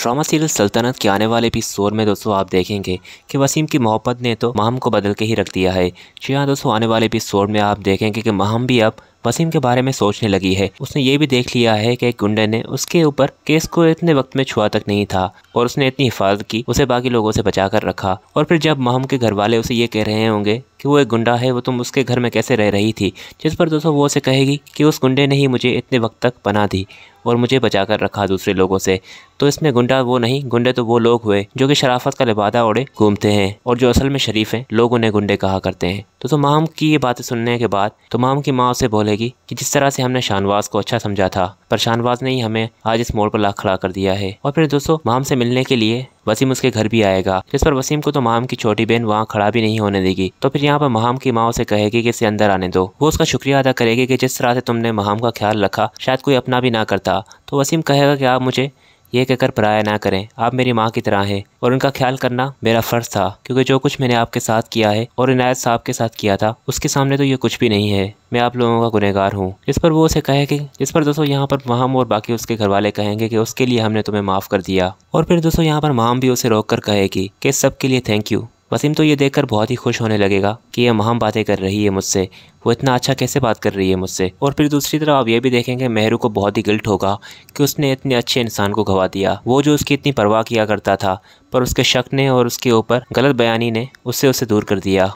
drama serial सल्तनत के आने वाले एपिसोड में दोस्तों आप देखेंगे कि वसीम की मोहब्बत ने तो महम को बदल के ही रख दिया है जी हाँ दोस्तों आने वाले एपिसोड में आप देखेंगे कि महम भी अब वसीम के बारे में सोचने लगी है उसने ये भी देख लिया है कि गुंडे ने उसके ऊपर केस को इतने वक्त में छुआ तक नहीं था और उसने इतनी हिफाजत की उसे बाकी लोगों से बचा कर रखा और फिर जब महम के घर वाले उसे ये कह रहे होंगे कि वो एक गुंडा है वो तुम उसके घर में कैसे रह रही थी जिस पर दोस्तों वो उसे कहेगी कि उस गुंडे ने ही मुझे इतने वक्त तक बना दी और मुझे बचा कर रखा दूसरे लोगों से तो इसमें गुंडा वो नहीं गुंडे तो वो लोग हुए जो कि शराफत का लिबादा ओढ़े घूमते हैं और जो असल में शरीफ हैं लोग उन्हें गुंडे कहा करते हैं तो तमाम की ये बातें सुनने के बाद तमाम की माँ उसे बोलेगी कि जिस तरह से हमने शाहनवाज को अच्छा समझा था पर शाहनवाज ने ही हमें आज इस मोड़ पर लाख खड़ा कर दिया है और फिर दोस्तों माम से मिलने के लिए वसीम उसके घर भी आएगा जिस पर वसीम को तो माम की छोटी बहन वहाँ खड़ा भी नहीं होने देगी तो फिर यहाँ पर माम की माँ उसे कहेगी कि इसे अंदर आने दो वो उसका शुक्रिया अदा करेगी कि जिस तरह से तुमने माम का ख्याल रखा शायद कोई अपना भी ना करता तो वसीम कहेगा कि आप मुझे ये कहकर पराया ना करें आप मेरी माँ की तरह हैं और उनका ख्याल करना मेरा फ़र्ज़ था क्योंकि जो कुछ मैंने आपके साथ किया है और इनायत साहब के साथ किया था उसके सामने तो ये कुछ भी नहीं है मैं आप लोगों का गुनहगार हूँ इस पर वो उसे कहे कि इस पर दोस्तों यहाँ पर महाम और बाकी उसके घर वाले कहेंगे कि उसके लिए हमने तुम्हें माफ़ कर दिया और फिर दोस्तों यहाँ पर माम भी उसे रोक कर कहेगी कि इस सब के लिए थैंक यू वसीम तो ये देखकर बहुत ही खुश होने लगेगा कि ये महम बातें कर रही है मुझसे वो इतना अच्छा कैसे बात कर रही है मुझसे और फिर दूसरी तरफ आप ये भी देखेंगे मेहरू को बहुत ही गिल्ट होगा कि उसने इतने अच्छे इंसान को गवा दिया वो जो उसकी इतनी परवाह किया करता था पर उसके शक ने और उसके ऊपर गलत बयानी ने उससे उसे दूर कर दिया